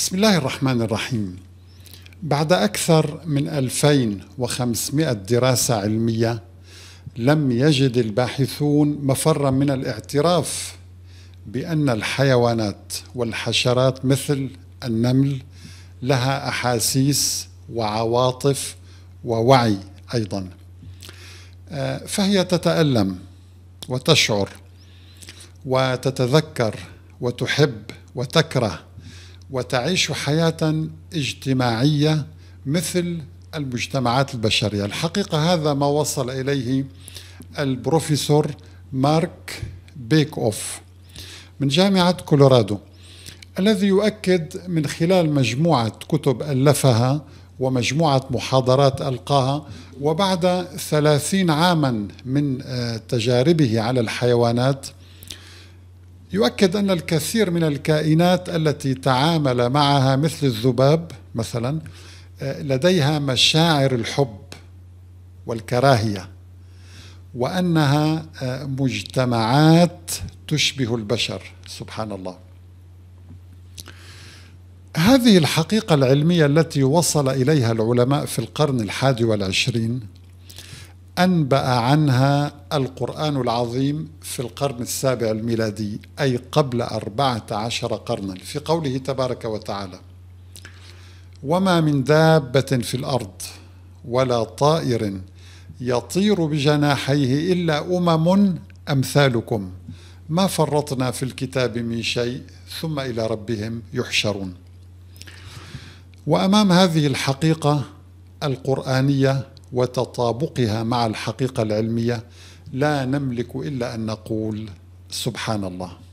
بسم الله الرحمن الرحيم بعد أكثر من 2500 دراسة علمية لم يجد الباحثون مفرا من الاعتراف بأن الحيوانات والحشرات مثل النمل لها أحاسيس وعواطف ووعي أيضا آه، فهي تتألم وتشعر وتتذكر وتحب وتكره وتعيش حياة اجتماعية مثل المجتمعات البشرية الحقيقة هذا ما وصل إليه البروفيسور مارك بيكوف من جامعة كولورادو الذي يؤكد من خلال مجموعة كتب ألفها ومجموعة محاضرات ألقاها وبعد ثلاثين عاما من آه، تجاربه على الحيوانات يؤكد أن الكثير من الكائنات التي تعامل معها مثل الذباب مثلا آه، لديها مشاعر الحب والكراهية وأنها آه، مجتمعات تشبه البشر سبحان الله هذه الحقيقة العلمية التي وصل إليها العلماء في القرن الحادي والعشرين أنبأ عنها القرآن العظيم في القرن السابع الميلادي أي قبل أربعة عشر قرنا في قوله تبارك وتعالى وما من دابة في الأرض ولا طائر يطير بجناحيه إلا أمم أمثالكم ما فرطنا في الكتاب من شيء ثم إلى ربهم يحشرون وأمام هذه الحقيقة القرآنية وتطابقها مع الحقيقه العلميه لا نملك الا ان نقول سبحان الله